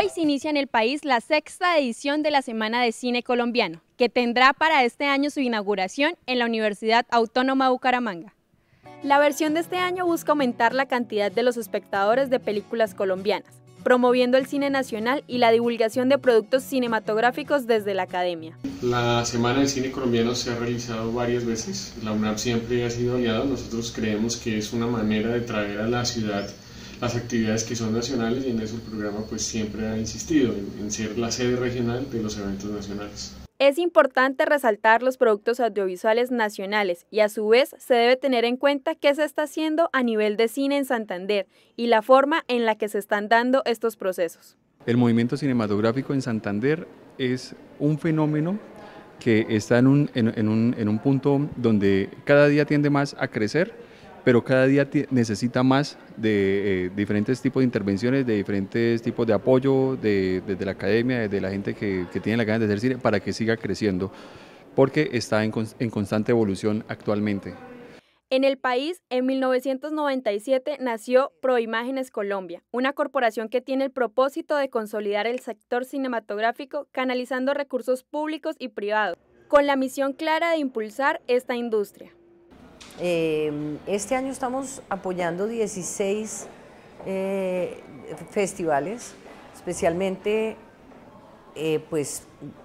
Hoy se inicia en el país la sexta edición de la Semana de Cine Colombiano, que tendrá para este año su inauguración en la Universidad Autónoma Bucaramanga. La versión de este año busca aumentar la cantidad de los espectadores de películas colombianas, promoviendo el cine nacional y la divulgación de productos cinematográficos desde la academia. La Semana de Cine Colombiano se ha realizado varias veces, la UNAP siempre ha sido aliada, nosotros creemos que es una manera de traer a la ciudad las actividades que son nacionales y en eso el programa pues siempre ha insistido en, ser la sede regional de los eventos nacionales. Es importante resaltar los productos audiovisuales nacionales y a su vez se debe tener en cuenta qué se está haciendo a nivel de cine en Santander y la forma en la que se están dando estos procesos. El movimiento cinematográfico en Santander es un fenómeno que está en un, en un, en un punto donde cada día tiende más a crecer pero cada día necesita más de eh, diferentes tipos de intervenciones, de diferentes tipos de apoyo de, desde la academia, desde la gente que, tiene la ganas de hacer cine, para que siga creciendo, porque está en, en constante evolución actualmente. En el país, en 1997 nació Proimágenes Colombia, una corporación que tiene el propósito de consolidar el sector cinematográfico canalizando recursos públicos y privados, con la misión clara de impulsar esta industria. Em, este año estamos apoyando 16 eh, festivales, especialmente eh, pues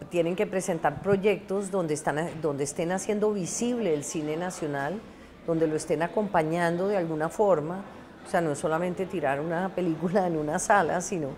tienen que presentar proyectos donde, están, donde estén haciendo visible el cine nacional, donde lo estén acompañando de alguna forma, o sea, no es solamente tirar una película en una sala, sino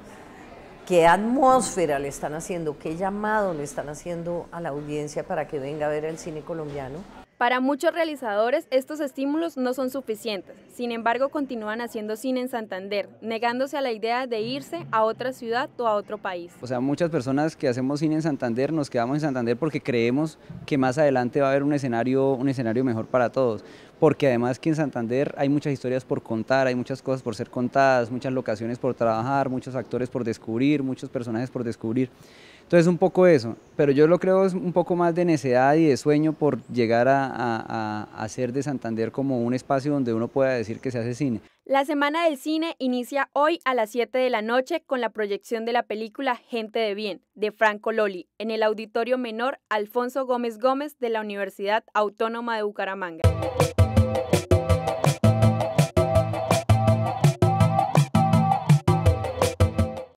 qué atmósfera le están haciendo, qué llamado le están haciendo a la audiencia para que venga a ver el cine colombiano. Para muchos realizadores, estos estímulos no son suficientes. Sin embargo, continúan haciendo cine en Santander, negándose a la idea de irse a otra ciudad o a otro país. O sea, muchas personas que hacemos cine en Santander nos quedamos en Santander porque creemos que más adelante va a haber un escenario, un escenario mejor para todos. Porque además que en Santander hay muchas historias por contar, hay muchas cosas por ser contadas, muchas locaciones por trabajar, muchos actores por descubrir, muchos personajes por descubrir. Entonces un poco eso, pero yo lo creo es un poco más de necedad y de sueño por llegar a, hacer de Santander como un espacio donde uno pueda decir que se hace cine. La Semana del Cine inicia hoy a las 7 de la noche con la proyección de la película Gente de Bien de Franco Loli en el Auditorio Menor Alfonso Gómez Gómez de la Universidad Autónoma de Bucaramanga.